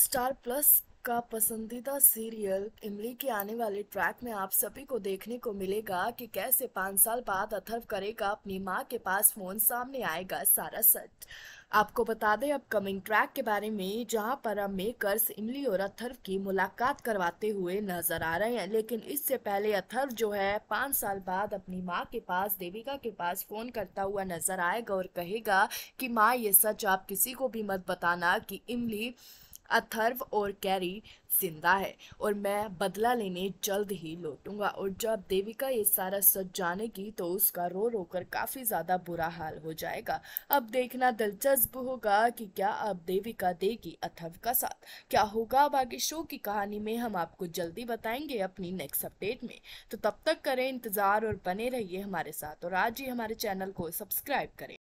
star plus का पसंदीदा serial इमली के आने वाले ट्रैक में आप सभी को देखने को मिलेगा कि कैसे पाँच साल बाद अथर्व करेगा अपनी माँ के पास फोन सामने आएगा सारा सच आपको बता दें अपकमिंग ट्रैक के बारे में जहां पर अब मेकर्स इमली और अथर्व की मुलाकात करवाते हुए नजर आ रहे हैं लेकिन इससे पहले अथर्व जो है पाँच साल बाद अपनी माँ के पास देविका के पास फोन करता हुआ नजर आएगा और कहेगा कि माँ ये सच आप किसी को भी मत बताना कि इमली अथर्व और कैरी जिंदा है और मैं बदला लेने जल्द ही लौटूंगा और जब देविका ये सारा सच जानेगी तो उसका रो रो कर काफ़ी ज़्यादा बुरा हाल हो जाएगा अब देखना दिलचस्प होगा कि क्या अब देविका देगी अथर्व का साथ क्या होगा अब आगे शो की कहानी में हम आपको जल्दी बताएंगे अपनी नेक्स्ट अपडेट में तो तब तक करें इंतज़ार और बने रहिए हमारे साथ और आज ही हमारे चैनल को सब्सक्राइब करें